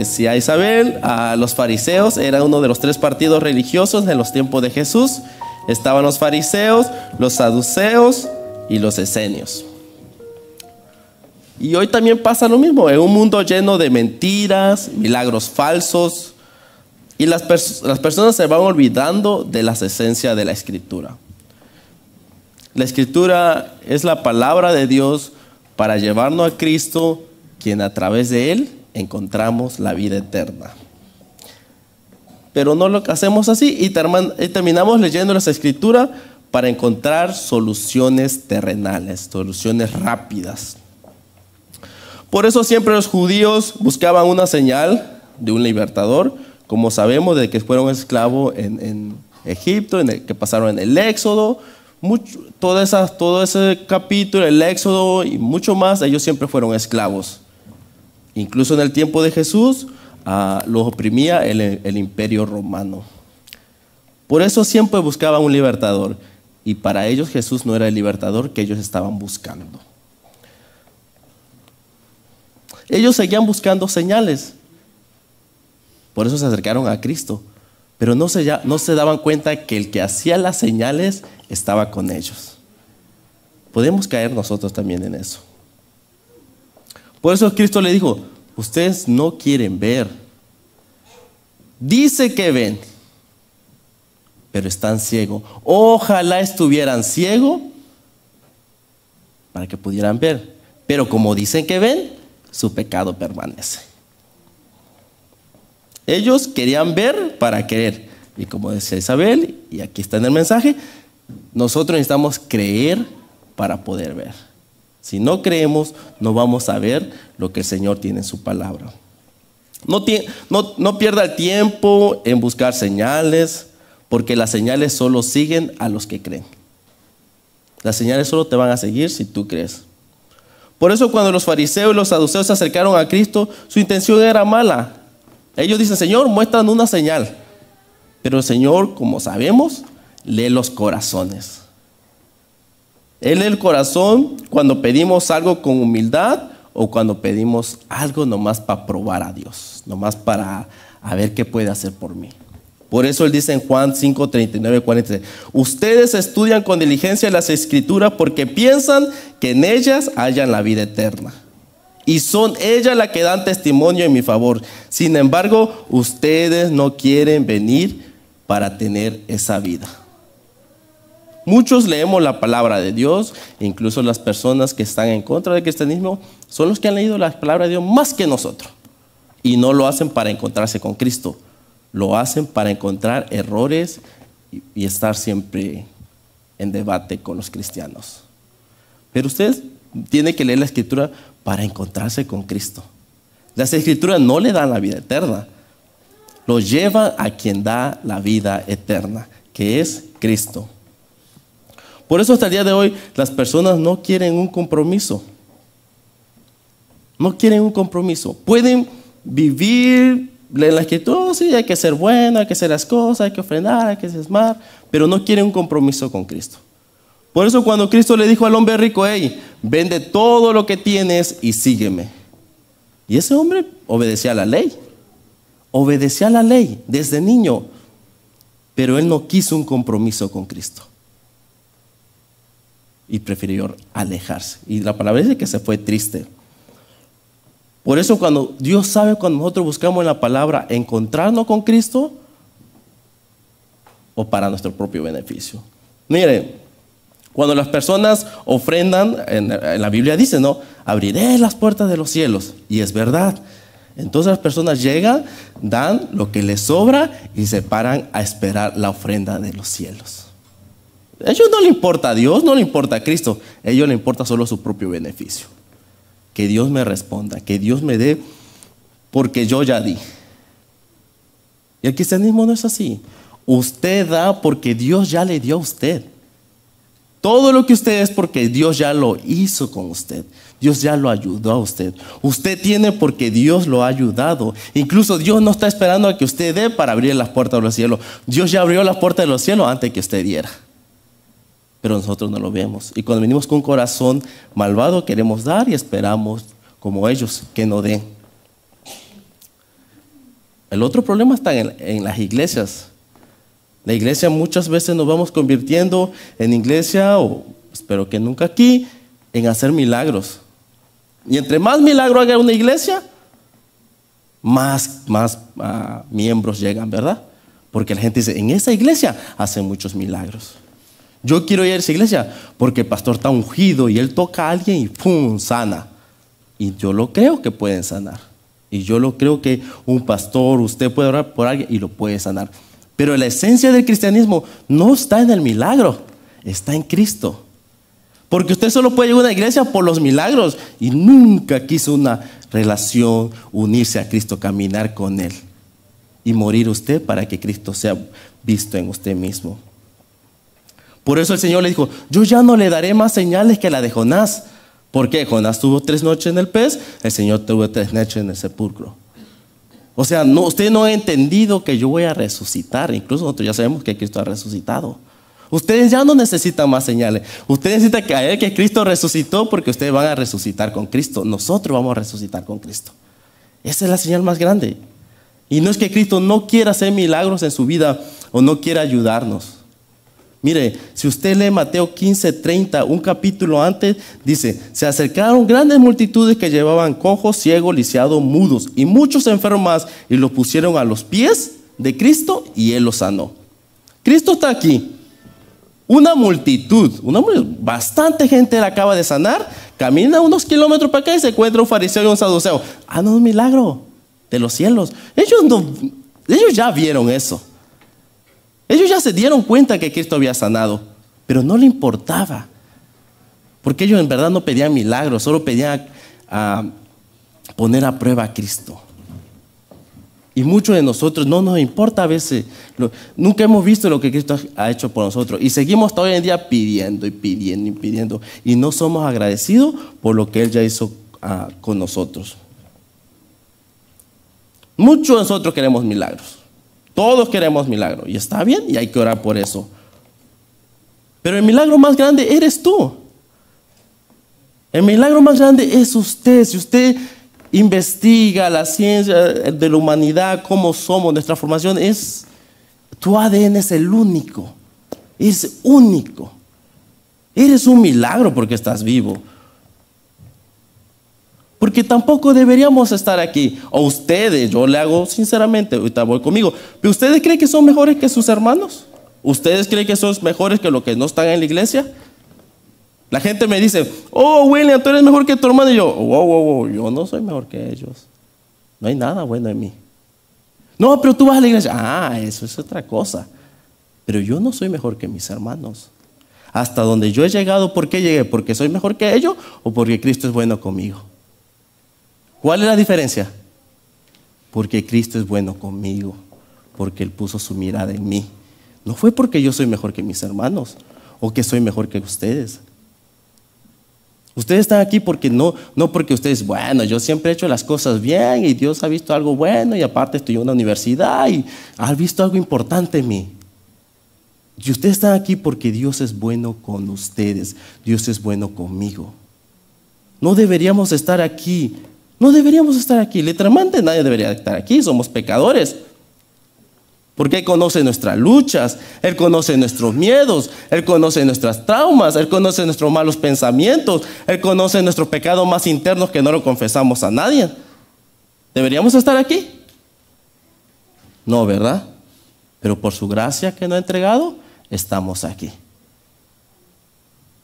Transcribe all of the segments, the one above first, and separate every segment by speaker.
Speaker 1: Decía Isabel, a los fariseos, era uno de los tres partidos religiosos en los tiempos de Jesús. Estaban los fariseos, los saduceos y los esenios. Y hoy también pasa lo mismo, en un mundo lleno de mentiras, milagros falsos, y las, las personas se van olvidando de las esencias de la escritura. La escritura es la palabra de Dios para llevarnos a Cristo, quien a través de Él encontramos la vida eterna. Pero no lo hacemos así y terminamos leyendo las escritura para encontrar soluciones terrenales, soluciones rápidas. Por eso siempre los judíos buscaban una señal de un libertador, como sabemos, de que fueron esclavos en, Egipto, en que pasaron en el Éxodo, mucho, todo ese capítulo, el Éxodo y mucho más, ellos siempre fueron esclavos. Incluso en el tiempo de Jesús ah, los oprimía el, imperio romano. Por eso siempre buscaban un libertador. Y para ellos Jesús no era el libertador que ellos estaban buscando. Ellos seguían buscando señales. Por eso se acercaron a Cristo. Pero no se, no se daban cuenta que el que hacía las señales estaba con ellos. Podemos caer nosotros también en eso. Por eso Cristo le dijo, ustedes no quieren ver. Dice que ven, pero están ciegos. Ojalá estuvieran ciegos para que pudieran ver. Pero como dicen que ven, su pecado permanece. Ellos querían ver para creer. Y como decía Isabel, y aquí está en el mensaje, nosotros necesitamos creer para poder ver. Si no creemos, no vamos a ver lo que el Señor tiene en su palabra. No, pierda el tiempo en buscar señales, porque las señales solo siguen a los que creen. Las señales solo te van a seguir si tú crees. Por eso cuando los fariseos y los saduceos se acercaron a Cristo, su intención era mala. Ellos dicen, Señor, muéstranos una señal. Pero el Señor, como sabemos, lee los corazones. Él es el corazón cuando pedimos algo con humildad o cuando pedimos algo nomás para probar a Dios, nomás para ver qué puede hacer por mí. Por eso él dice en Juan 5, 39, 43, ustedes estudian con diligencia las escrituras porque piensan que en ellas hallan la vida eterna. Y son ellas las que dan testimonio en mi favor. Sin embargo, ustedes no quieren venir para tener esa vida. Muchos leemos la palabra de Dios, incluso las personas que están en contra del cristianismo son los que han leído la palabra de Dios más que nosotros. Y no lo hacen para encontrarse con Cristo, lo hacen para encontrar errores y, estar siempre en debate con los cristianos. Pero usted tiene que leer la escritura para encontrarse con Cristo. Las escrituras no le dan la vida eterna, lo llevan a quien da la vida eterna, que es Cristo. Por eso hasta el día de hoy las personas no quieren un compromiso. No quieren un compromiso. Pueden vivir en la quietud, oh, sí, hay que ser bueno, hay que hacer las cosas, hay que ofrendar, hay que ser pero no quieren un compromiso con Cristo. Por eso cuando Cristo le dijo al hombre rico, hey, vende todo lo que tienes y sígueme. Y ese hombre obedecía a la ley. Obedecía a la ley desde niño. Pero él no quiso un compromiso con Cristo y prefirió alejarse. Y la palabra dice que se fue triste. Por eso cuando Dios sabe cuando nosotros buscamos en la palabra encontrarnos con Cristo o para nuestro propio beneficio. Miren, cuando las personas ofrendan, en la Biblia dice, ¿no? Abriré las puertas de los cielos. Y es verdad. Entonces las personas llegan, dan lo que les sobra y se paran a esperar la ofrenda de los cielos. A ellos no le importa a Dios, no le importa a Cristo. A ellos le importa solo su propio beneficio. Que Dios me responda, que Dios me dé, porque yo ya di. Y el cristianismo no es así. Usted da porque Dios ya le dio a usted. Todo lo que usted es porque Dios ya lo hizo con usted. Dios ya lo ayudó a usted. Usted tiene porque Dios lo ha ayudado. Incluso Dios no está esperando a que usted dé para abrir las puertas de los cielos. Dios ya abrió las puertas de los cielos antes que usted diera pero nosotros no lo vemos. Y cuando venimos con un corazón malvado, queremos dar y esperamos, como ellos, que no den. El otro problema está en, las iglesias. La iglesia muchas veces nos vamos convirtiendo en iglesia, o espero que nunca aquí, en hacer milagros. Y entre más milagro haga una iglesia, más, más ah, miembros llegan, ¿verdad? Porque la gente dice, en esa iglesia hacen muchos milagros. Yo quiero ir a esa iglesia porque el pastor está ungido y él toca a alguien y ¡pum! sana. Y yo lo creo que pueden sanar. Y yo lo creo que un pastor, usted puede orar por alguien y lo puede sanar. Pero la esencia del cristianismo no está en el milagro, está en Cristo. Porque usted solo puede ir a una iglesia por los milagros y nunca quiso una relación, unirse a Cristo, caminar con Él y morir usted para que Cristo sea visto en usted mismo. Por eso el Señor le dijo, yo ya no le daré más señales que la de Jonás. porque Jonás tuvo tres noches en el pez, el Señor tuvo tres noches en el sepulcro. O sea, usted no ha entendido que yo voy a resucitar. Incluso nosotros ya sabemos que Cristo ha resucitado. Ustedes ya no necesitan más señales. Ustedes necesitan que que Cristo resucitó porque ustedes van a resucitar con Cristo. Nosotros vamos a resucitar con Cristo. Esa es la señal más grande. Y no es que Cristo no quiera hacer milagros en su vida o no quiera ayudarnos. Mire, si usted lee Mateo 15, 30, un capítulo antes, dice, se acercaron grandes multitudes que llevaban cojos, ciegos, lisiados, mudos y muchos enfermos más y los pusieron a los pies de Cristo y él los sanó. Cristo está aquí. Una multitud, bastante gente la acaba de sanar, camina unos kilómetros para acá y se encuentra un fariseo y un saduceo. Ah, no, un milagro de los cielos. Ellos, no, ellos ya vieron eso. Ellos ya se dieron cuenta que Cristo había sanado, pero no le importaba. Porque ellos en verdad no pedían milagros, solo pedían a ah, poner a prueba a Cristo. Y muchos de nosotros no nos importa a veces, nunca hemos visto lo que Cristo ha hecho por nosotros. Y seguimos hasta hoy en día pidiendo y pidiendo y pidiendo. Y no somos agradecidos por lo que Él ya hizo ah, con nosotros. Muchos de nosotros queremos milagros. Todos queremos milagro y está bien y hay que orar por eso. Pero el milagro más grande eres tú. El milagro más grande es usted. Si usted investiga la ciencia de la humanidad, cómo somos, nuestra formación, es tu ADN es el único. Es único. Eres un milagro porque estás vivo porque tampoco deberíamos estar aquí. O ustedes, yo le hago sinceramente, ahorita voy conmigo, pero ustedes creen que son mejores que sus hermanos? ¿Ustedes creen que son mejores que los que no están en la iglesia? La gente me dice, oh William, tú eres mejor que tu hermano. Y yo, wow, wow, wow, yo no soy mejor que ellos. No hay nada bueno en mí. No, pero tú vas a la iglesia. Ah, eso es otra cosa. Pero yo no soy mejor que mis hermanos. Hasta donde yo he llegado, ¿por qué llegué? ¿Porque soy mejor que ellos o porque Cristo es bueno conmigo? ¿Cuál es la diferencia? Porque Cristo es bueno conmigo, porque Él puso su mirada en mí. No fue porque yo soy mejor que mis hermanos o que soy mejor que ustedes. Ustedes están aquí porque no, no porque ustedes, bueno, yo siempre he hecho las cosas bien y Dios ha visto algo bueno y aparte estoy en una universidad y ha visto algo importante en mí. Y ustedes están aquí porque Dios es bueno con ustedes, Dios es bueno conmigo. No deberíamos estar aquí no deberíamos estar aquí. Literalmente nadie debería estar aquí. Somos pecadores. Porque Él conoce nuestras luchas, Él conoce nuestros miedos, Él conoce nuestras traumas, Él conoce nuestros malos pensamientos, Él conoce nuestros pecados más internos que no lo confesamos a nadie. ¿Deberíamos estar aquí? No, ¿verdad? Pero por su gracia que nos ha entregado, estamos aquí.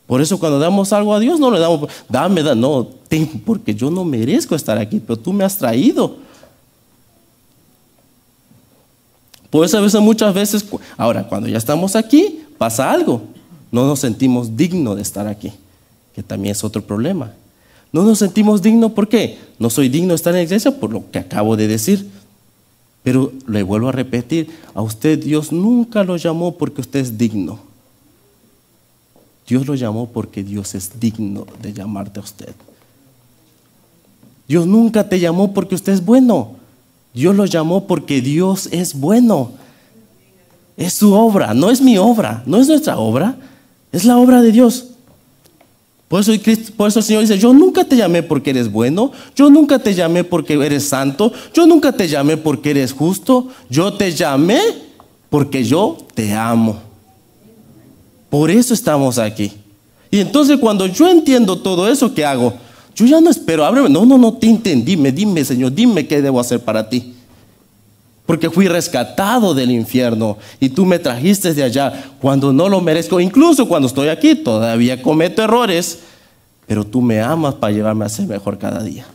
Speaker 1: Por eso cuando damos algo a Dios no le damos, dame, dame no, porque yo no merezco estar aquí, pero tú me has traído. Por eso a veces, muchas veces, ahora cuando ya estamos aquí, pasa algo. No nos sentimos dignos de estar aquí, que también es otro problema. No nos sentimos dignos, ¿por qué? No soy digno de estar en la iglesia por lo que acabo de decir. Pero le vuelvo a repetir, a usted Dios nunca lo llamó porque usted es digno. Dios lo llamó porque Dios es digno de llamarte a usted. Dios nunca te llamó porque usted es bueno. Dios lo llamó porque Dios es bueno. Es su obra, no es mi obra, no es nuestra obra, es la obra de Dios. Por eso, el Señor dice, yo nunca te llamé porque eres bueno, yo nunca te llamé porque eres santo, yo nunca te llamé porque eres justo, yo te llamé porque yo te amo. Por eso estamos aquí. Y entonces cuando yo entiendo todo eso, que hago? Yo ya no espero, ábreme. No, no, no te entendí. Dime, dime, Señor, dime qué debo hacer para ti. Porque fui rescatado del infierno y tú me trajiste de allá cuando no lo merezco. Incluso cuando estoy aquí, todavía cometo errores, pero tú me amas para llevarme a ser mejor cada día.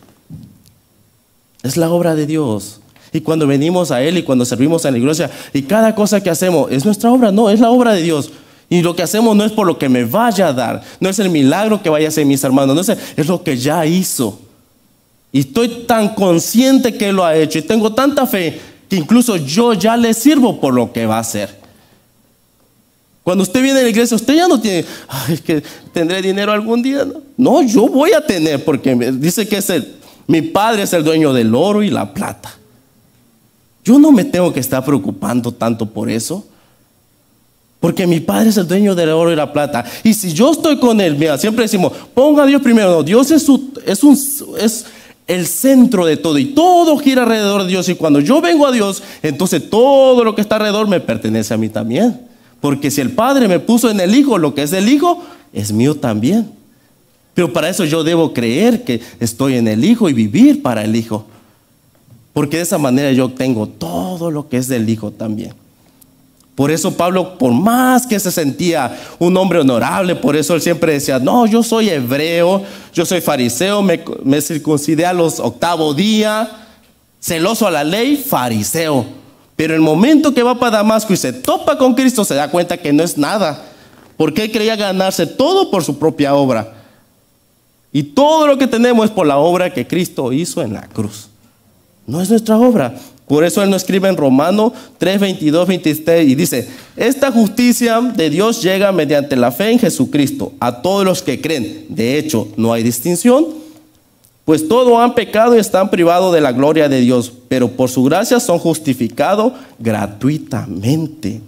Speaker 1: Es la obra de Dios. Y cuando venimos a Él y cuando servimos en la iglesia y cada cosa que hacemos, ¿es nuestra obra? No, es la obra de Dios. Y lo que hacemos no es por lo que me vaya a dar, no es el milagro que vaya a hacer mis hermanos, no es, es lo que ya hizo. Y estoy tan consciente que lo ha hecho y tengo tanta fe que incluso yo ya le sirvo por lo que va a hacer. Cuando usted viene a la iglesia, usted ya no tiene, es que tendré dinero algún día. No, yo voy a tener, porque dice que es el, mi padre es el dueño del oro y la plata. Yo no me tengo que estar preocupando tanto por eso. Porque mi Padre es el dueño del oro y la plata. Y si yo estoy con Él, mira, siempre decimos, ponga a Dios primero. No, Dios es, un, es el centro de todo y todo gira alrededor de Dios. Y cuando yo vengo a Dios, entonces todo lo que está alrededor me pertenece a mí también. Porque si el Padre me puso en el Hijo, lo que es del Hijo es mío también. Pero para eso yo debo creer que estoy en el Hijo y vivir para el Hijo. Porque de esa manera yo tengo todo lo que es del Hijo también. Por eso Pablo, por más que se sentía un hombre honorable, por eso él siempre decía, no, yo soy hebreo, yo soy fariseo, me, circuncidé a los octavo día, celoso a la ley, fariseo. Pero el momento que va para Damasco y se topa con Cristo, se da cuenta que no es nada, porque él creía ganarse todo por su propia obra. Y todo lo que tenemos es por la obra que Cristo hizo en la cruz. No es nuestra obra. Por eso él no escribe en Romano 3, 22, 23 y dice, esta justicia de Dios llega mediante la fe en Jesucristo a todos los que creen. De hecho, no hay distinción, pues todos han pecado y están privados de la gloria de Dios, pero por su gracia son justificados gratuitamente.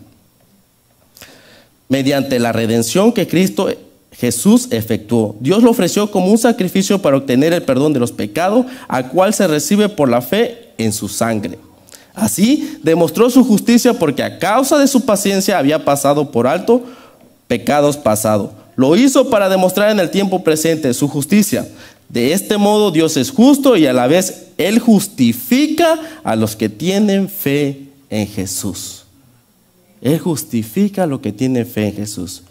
Speaker 1: Mediante la redención que Cristo Jesús efectuó. Dios lo ofreció como un sacrificio para obtener el perdón de los pecados, al cual se recibe por la fe en su sangre. Así demostró su justicia porque a causa de su paciencia había pasado por alto pecados pasados. Lo hizo para demostrar en el tiempo presente su justicia. De este modo Dios es justo y a la vez Él justifica a los que tienen fe en Jesús. Él justifica a los que tienen fe en Jesús.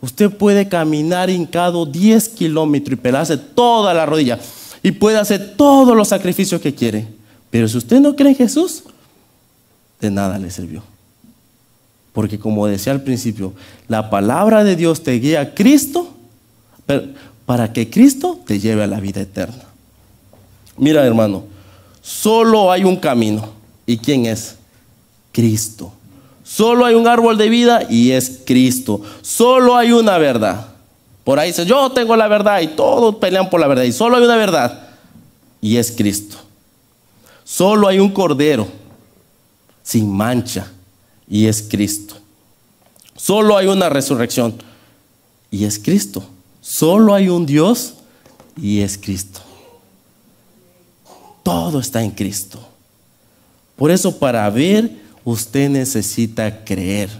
Speaker 1: Usted puede caminar hincado 10 kilómetros y pelarse toda la rodilla y puede hacer todos los sacrificios que quiere. Pero si usted no cree en Jesús, de nada le sirvió. Porque como decía al principio, la palabra de Dios te guía a Cristo para que Cristo te lleve a la vida eterna. Mira hermano, solo hay un camino. ¿Y quién es? Cristo. Solo hay un árbol de vida y es Cristo. Solo hay una verdad. Por ahí dice, yo tengo la verdad y todos pelean por la verdad. Y solo hay una verdad y es Cristo. Solo hay un cordero sin mancha y es Cristo. Solo hay una resurrección y es Cristo. Solo hay un Dios y es Cristo. Todo está en Cristo. Por eso para ver usted necesita creer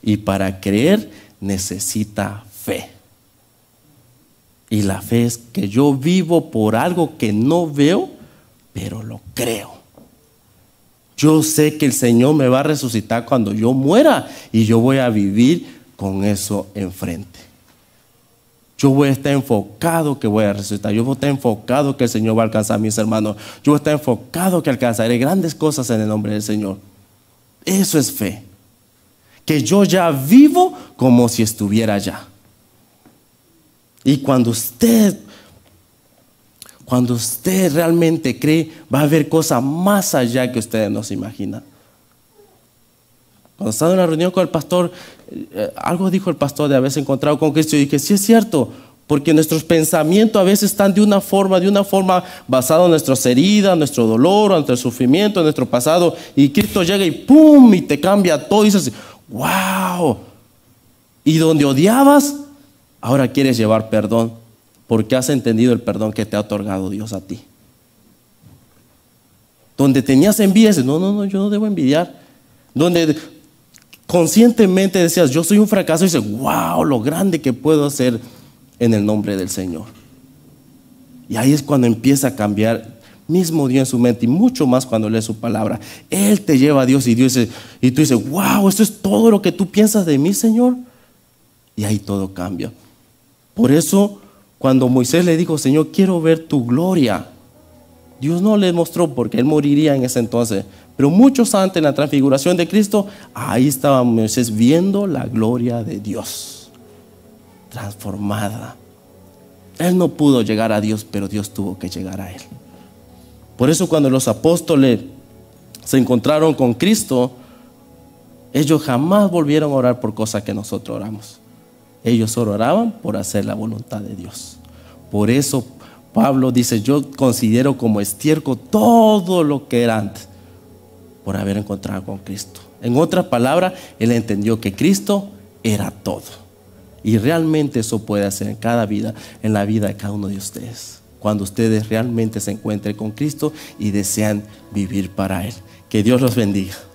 Speaker 1: y para creer necesita fe. Y la fe es que yo vivo por algo que no veo pero lo creo. Yo sé que el Señor me va a resucitar cuando yo muera y yo voy a vivir con eso enfrente. Yo voy a estar enfocado que voy a resucitar. Yo voy a estar enfocado que el Señor va a alcanzar a mis hermanos. Yo voy a estar enfocado que alcanzaré grandes cosas en el nombre del Señor. Eso es fe. Que yo ya vivo como si estuviera allá. Y cuando usted cuando usted realmente cree, va a haber cosas más allá que ustedes no se imaginan. Cuando estaba en la reunión con el pastor, eh, algo dijo el pastor de haberse encontrado con Cristo. Y dije, sí es cierto, porque nuestros pensamientos a veces están de una forma, de una forma basado en nuestras heridas, nuestro dolor, nuestro sufrimiento, en nuestro pasado. Y Cristo llega y ¡pum! y te cambia todo. Y dices, ¡wow! Y donde odiabas, ahora quieres llevar perdón porque has entendido el perdón que te ha otorgado Dios a ti. Donde tenías envidia, dices, no, no, no, yo no debo envidiar. Donde conscientemente decías, yo soy un fracaso, y dices, wow, lo grande que puedo hacer en el nombre del Señor. Y ahí es cuando empieza a cambiar mismo Dios en su mente y mucho más cuando lee su palabra. Él te lleva a Dios y Dios dice, y tú dices, wow, esto es todo lo que tú piensas de mí, Señor. Y ahí todo cambia. Por eso cuando Moisés le dijo, Señor, quiero ver tu gloria, Dios no le mostró porque él moriría en ese entonces. Pero muchos antes, en la transfiguración de Cristo, ahí estaba Moisés viendo la gloria de Dios, transformada. Él no pudo llegar a Dios, pero Dios tuvo que llegar a él. Por eso cuando los apóstoles se encontraron con Cristo, ellos jamás volvieron a orar por cosas que nosotros oramos. Ellos oraban por hacer la voluntad de Dios. Por eso Pablo dice, yo considero como estiércol todo lo que era antes por haber encontrado con Cristo. En otras palabras, él entendió que Cristo era todo. Y realmente eso puede hacer en cada vida, en la vida de cada uno de ustedes. Cuando ustedes realmente se encuentren con Cristo y desean vivir para Él. Que Dios los bendiga.